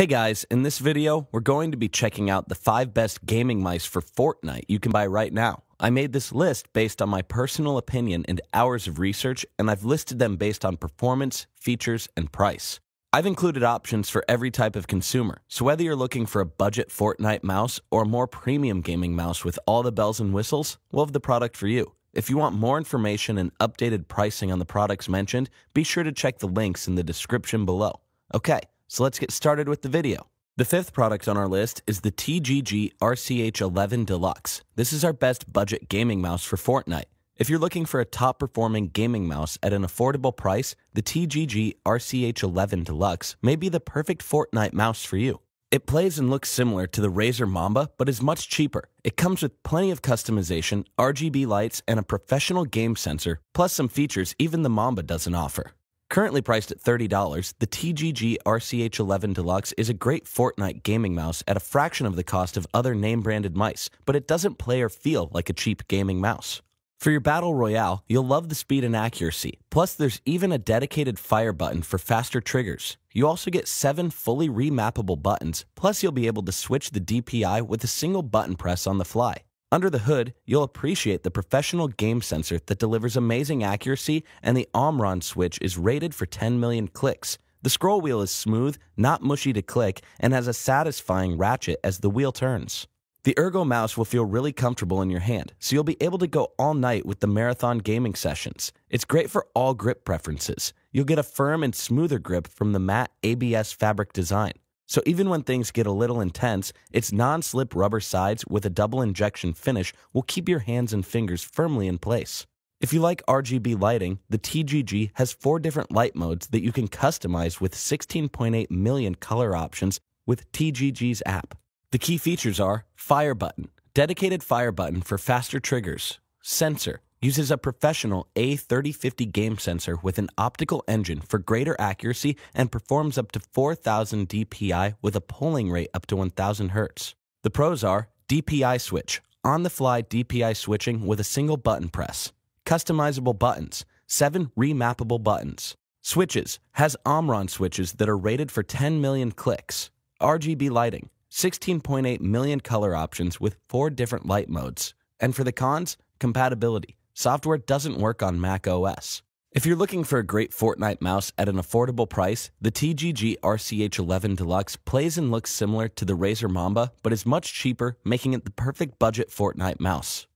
Hey guys, in this video, we're going to be checking out the 5 best gaming mice for Fortnite you can buy right now. I made this list based on my personal opinion and hours of research, and I've listed them based on performance, features, and price. I've included options for every type of consumer, so whether you're looking for a budget Fortnite mouse or a more premium gaming mouse with all the bells and whistles, we'll have the product for you. If you want more information and updated pricing on the products mentioned, be sure to check the links in the description below. Okay, so let's get started with the video. The fifth product on our list is the TGG RCH11 Deluxe. This is our best budget gaming mouse for Fortnite. If you're looking for a top performing gaming mouse at an affordable price, the TGG RCH11 Deluxe may be the perfect Fortnite mouse for you. It plays and looks similar to the Razer Mamba, but is much cheaper. It comes with plenty of customization, RGB lights, and a professional game sensor, plus some features even the Mamba doesn't offer. Currently priced at $30, the TGG RCH11 Deluxe is a great Fortnite gaming mouse at a fraction of the cost of other name branded mice, but it doesn't play or feel like a cheap gaming mouse. For your Battle Royale, you'll love the speed and accuracy, plus, there's even a dedicated fire button for faster triggers. You also get seven fully remappable buttons, plus, you'll be able to switch the DPI with a single button press on the fly. Under the hood, you'll appreciate the professional game sensor that delivers amazing accuracy, and the Omron switch is rated for 10 million clicks. The scroll wheel is smooth, not mushy to click, and has a satisfying ratchet as the wheel turns. The Ergo mouse will feel really comfortable in your hand, so you'll be able to go all night with the marathon gaming sessions. It's great for all grip preferences. You'll get a firm and smoother grip from the matte ABS fabric design. So even when things get a little intense, its non-slip rubber sides with a double injection finish will keep your hands and fingers firmly in place. If you like RGB lighting, the TGG has four different light modes that you can customize with 16.8 million color options with TGG's app. The key features are Fire Button, dedicated fire button for faster triggers, Sensor, uses a professional A3050 game sensor with an optical engine for greater accuracy and performs up to 4000 DPI with a polling rate up to 1000 Hz. The pros are DPI switch, on the fly DPI switching with a single button press, customizable buttons, 7 remappable buttons, switches, has Omron switches that are rated for 10 million clicks, RGB lighting, 16.8 million color options with 4 different light modes, and for the cons, compatibility software doesn't work on Mac OS. If you're looking for a great Fortnite mouse at an affordable price, the TGG RCH11 Deluxe plays and looks similar to the Razer Mamba, but is much cheaper, making it the perfect budget Fortnite mouse.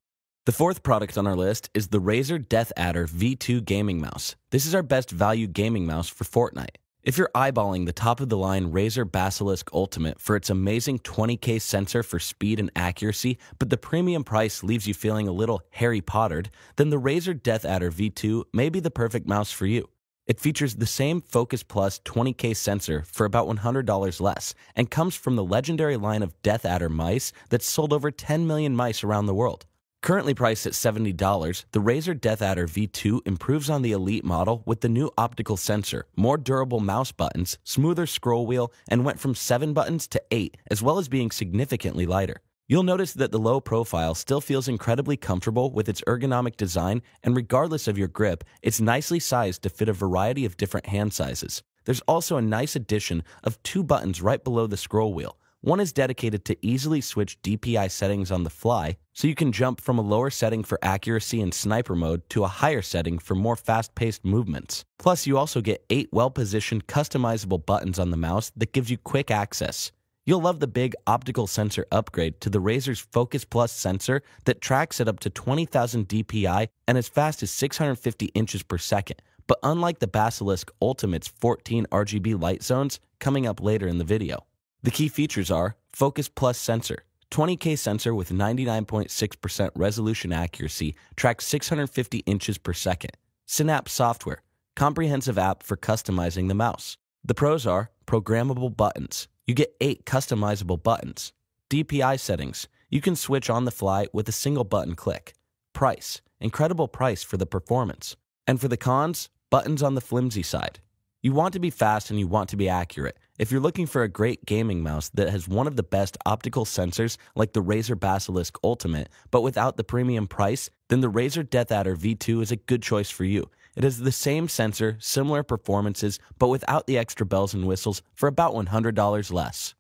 The fourth product on our list is the Razer Death Adder V2 Gaming Mouse. This is our best value gaming mouse for Fortnite. If you're eyeballing the top of the line Razer Basilisk Ultimate for its amazing 20K sensor for speed and accuracy, but the premium price leaves you feeling a little Harry Pottered, then the Razer Death Adder V2 may be the perfect mouse for you. It features the same Focus Plus 20K sensor for about $100 less and comes from the legendary line of Death Adder mice that's sold over 10 million mice around the world. Currently priced at $70, the Razer Death Adder V2 improves on the Elite model with the new optical sensor, more durable mouse buttons, smoother scroll wheel, and went from 7 buttons to 8, as well as being significantly lighter. You'll notice that the low profile still feels incredibly comfortable with its ergonomic design, and regardless of your grip, it's nicely sized to fit a variety of different hand sizes. There's also a nice addition of two buttons right below the scroll wheel, one is dedicated to easily switch DPI settings on the fly, so you can jump from a lower setting for accuracy and sniper mode to a higher setting for more fast-paced movements. Plus, you also get 8 well-positioned customizable buttons on the mouse that gives you quick access. You'll love the big optical sensor upgrade to the Razer's Focus Plus sensor that tracks at up to 20,000 DPI and as fast as 650 inches per second. But unlike the Basilisk Ultimate's 14 RGB light zones, coming up later in the video. The key features are Focus Plus sensor, 20K sensor with 99.6% resolution accuracy, tracks 650 inches per second. Synapse software, comprehensive app for customizing the mouse. The pros are programmable buttons. You get eight customizable buttons. DPI settings. You can switch on the fly with a single button click. Price. Incredible price for the performance. And for the cons, buttons on the flimsy side. You want to be fast and you want to be accurate. If you're looking for a great gaming mouse that has one of the best optical sensors like the Razer Basilisk Ultimate, but without the premium price, then the Razer Death Adder V2 is a good choice for you. It has the same sensor, similar performances, but without the extra bells and whistles for about $100 less.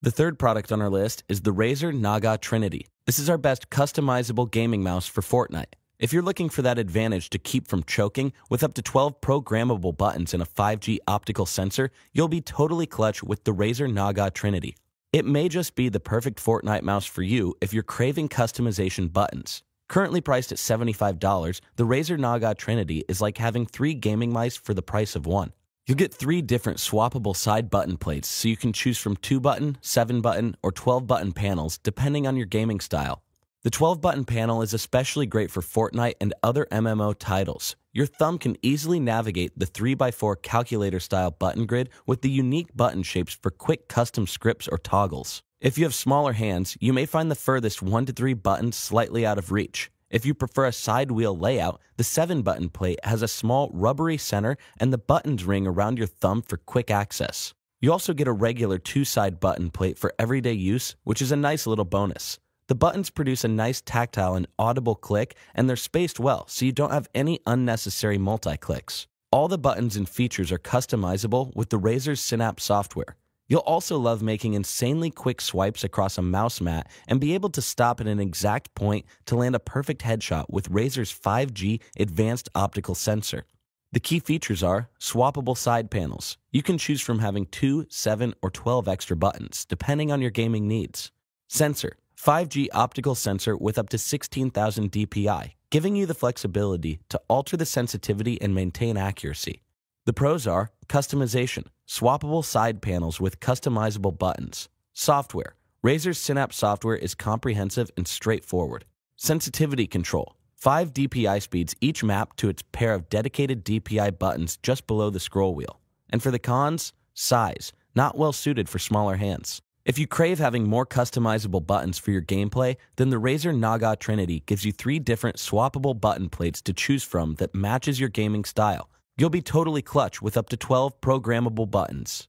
The third product on our list is the Razer Naga Trinity. This is our best customizable gaming mouse for Fortnite. If you're looking for that advantage to keep from choking, with up to 12 programmable buttons and a 5G optical sensor, you'll be totally clutch with the Razer Naga Trinity. It may just be the perfect Fortnite mouse for you if you're craving customization buttons. Currently priced at $75, the Razer Naga Trinity is like having three gaming mice for the price of one. You'll get three different swappable side button plates so you can choose from 2 button, 7 button, or 12 button panels depending on your gaming style. The 12 button panel is especially great for Fortnite and other MMO titles. Your thumb can easily navigate the 3x4 calculator style button grid with the unique button shapes for quick custom scripts or toggles. If you have smaller hands, you may find the furthest 1 to 3 buttons slightly out of reach. If you prefer a side wheel layout, the 7 button plate has a small rubbery center and the buttons ring around your thumb for quick access. You also get a regular two side button plate for everyday use, which is a nice little bonus. The buttons produce a nice tactile and audible click, and they're spaced well, so you don't have any unnecessary multi-clicks. All the buttons and features are customizable with the Razer's Synapse software. You'll also love making insanely quick swipes across a mouse mat and be able to stop at an exact point to land a perfect headshot with Razer's 5G advanced optical sensor. The key features are swappable side panels. You can choose from having 2, 7, or 12 extra buttons, depending on your gaming needs. Sensor. 5G optical sensor with up to 16,000 DPI, giving you the flexibility to alter the sensitivity and maintain accuracy. The pros are customization, swappable side panels with customizable buttons, software. Razer's Synapse software is comprehensive and straightforward. Sensitivity control. 5 DPI speeds each map to its pair of dedicated DPI buttons just below the scroll wheel. And for the cons, size, not well suited for smaller hands. If you crave having more customizable buttons for your gameplay, then the Razer Naga Trinity gives you three different swappable button plates to choose from that matches your gaming style. You'll be totally clutch with up to 12 programmable buttons.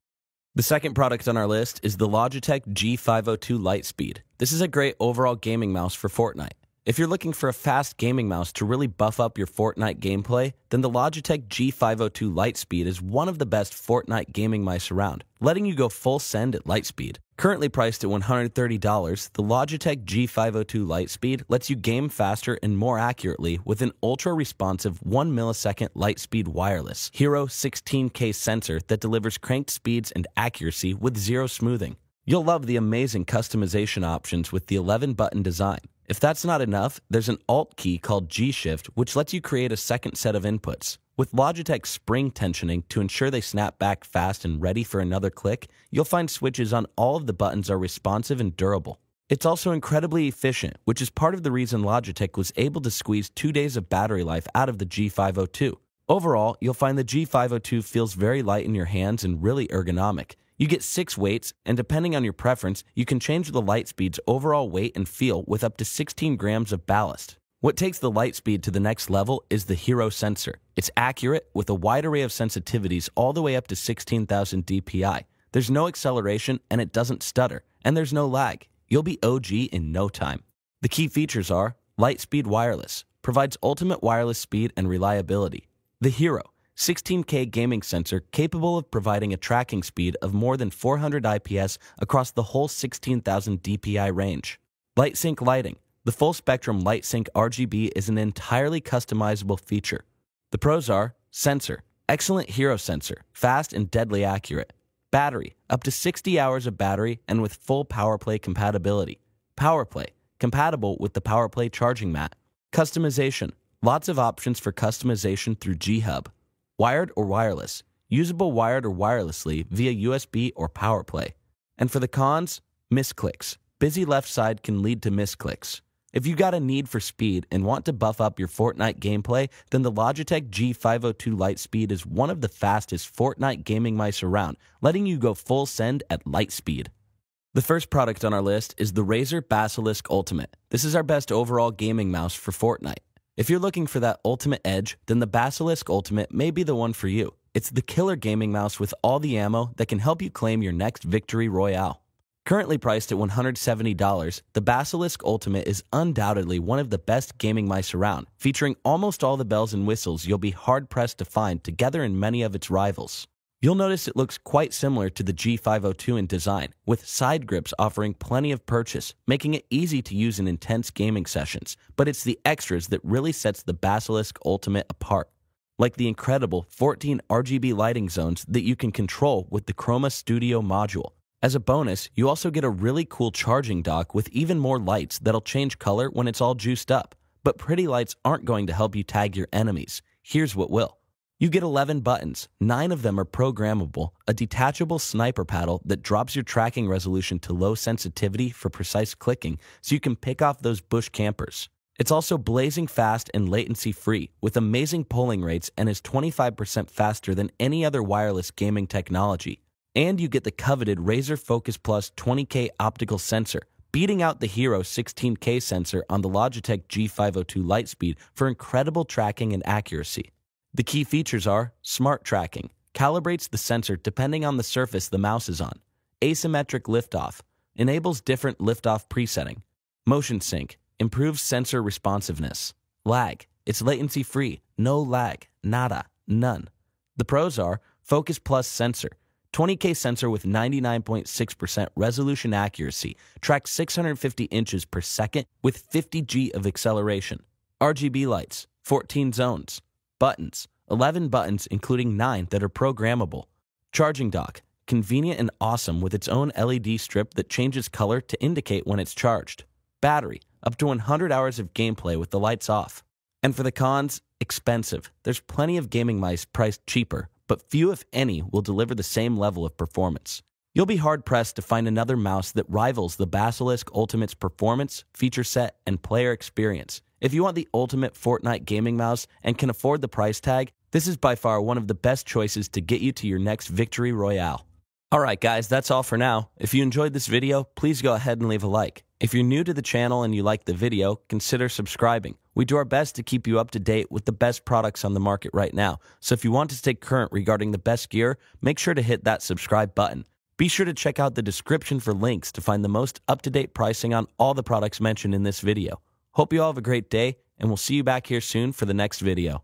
The second product on our list is the Logitech G502 Lightspeed. This is a great overall gaming mouse for Fortnite. If you're looking for a fast gaming mouse to really buff up your Fortnite gameplay, then the Logitech G502 Lightspeed is one of the best Fortnite gaming mice around, letting you go full send at lightspeed. Currently priced at $130, the Logitech G502 Lightspeed lets you game faster and more accurately with an ultra responsive 1 millisecond Lightspeed wireless Hero 16K sensor that delivers cranked speeds and accuracy with zero smoothing. You'll love the amazing customization options with the 11 button design. If that's not enough, there's an Alt key called G-Shift, which lets you create a second set of inputs. With Logitech spring tensioning to ensure they snap back fast and ready for another click, you'll find switches on all of the buttons are responsive and durable. It's also incredibly efficient, which is part of the reason Logitech was able to squeeze two days of battery life out of the G502. Overall, you'll find the G502 feels very light in your hands and really ergonomic. You get six weights, and depending on your preference, you can change the Lightspeed's overall weight and feel with up to 16 grams of ballast. What takes the Lightspeed to the next level is the Hero sensor. It's accurate with a wide array of sensitivities all the way up to 16,000 dpi. There's no acceleration and it doesn't stutter, and there's no lag. You'll be OG in no time. The key features are Lightspeed Wireless provides ultimate wireless speed and reliability. The Hero 16K gaming sensor capable of providing a tracking speed of more than 400 IPS across the whole 16,000 DPI range. LightSync lighting. The full spectrum LightSync RGB is an entirely customizable feature. The pros are sensor, excellent hero sensor, fast and deadly accurate. Battery, up to 60 hours of battery and with full PowerPlay compatibility. PowerPlay, compatible with the PowerPlay charging mat. Customization, lots of options for customization through G-Hub wired or wireless, usable wired or wirelessly via USB or PowerPlay. And for the cons, misclicks. Busy left side can lead to misclicks. If you got a need for speed and want to buff up your Fortnite gameplay, then the Logitech G502 Lightspeed is one of the fastest Fortnite gaming mice around, letting you go full send at light speed. The first product on our list is the Razer Basilisk Ultimate. This is our best overall gaming mouse for Fortnite. If you're looking for that ultimate edge, then the Basilisk Ultimate may be the one for you. It's the killer gaming mouse with all the ammo that can help you claim your next victory royale. Currently priced at $170, the Basilisk Ultimate is undoubtedly one of the best gaming mice around, featuring almost all the bells and whistles you'll be hard pressed to find together in many of its rivals. You'll notice it looks quite similar to the G502 in design, with side grips offering plenty of purchase, making it easy to use in intense gaming sessions, but it's the extras that really sets the Basilisk Ultimate apart. Like the incredible 14 RGB lighting zones that you can control with the Chroma Studio module. As a bonus, you also get a really cool charging dock with even more lights that'll change color when it's all juiced up. But pretty lights aren't going to help you tag your enemies. Here's what will. You get 11 buttons. Nine of them are programmable, a detachable sniper paddle that drops your tracking resolution to low sensitivity for precise clicking so you can pick off those bush campers. It's also blazing fast and latency free with amazing polling rates and is 25% faster than any other wireless gaming technology. And you get the coveted Razer Focus Plus 20K optical sensor, beating out the Hero 16K sensor on the Logitech G502 Lightspeed for incredible tracking and accuracy. The key features are smart tracking, calibrates the sensor depending on the surface the mouse is on, asymmetric liftoff, enables different liftoff presetting, motion sync, improves sensor responsiveness, lag, it's latency free, no lag, nada, none. The pros are Focus Plus sensor, 20K sensor with 99.6% resolution accuracy, tracks 650 inches per second with 50G of acceleration, RGB lights, 14 zones, buttons, 11 buttons, including 9 that are programmable, charging dock, convenient and awesome with its own LED strip that changes color to indicate when it's charged, battery, up to 100 hours of gameplay with the lights off. And for the cons, expensive. There's plenty of gaming mice priced cheaper, but few, if any, will deliver the same level of performance. You'll be hard pressed to find another mouse that rivals the Basilisk Ultimate's performance, feature set, and player experience. If you want the ultimate Fortnite gaming mouse and can afford the price tag, this is by far one of the best choices to get you to your next victory royale. Alright guys, that's all for now. If you enjoyed this video, please go ahead and leave a like. If you're new to the channel and you like the video, consider subscribing. We do our best to keep you up to date with the best products on the market right now, so if you want to stay current regarding the best gear, make sure to hit that subscribe button. Be sure to check out the description for links to find the most up-to-date pricing on all the products mentioned in this video. Hope you all have a great day, and we'll see you back here soon for the next video.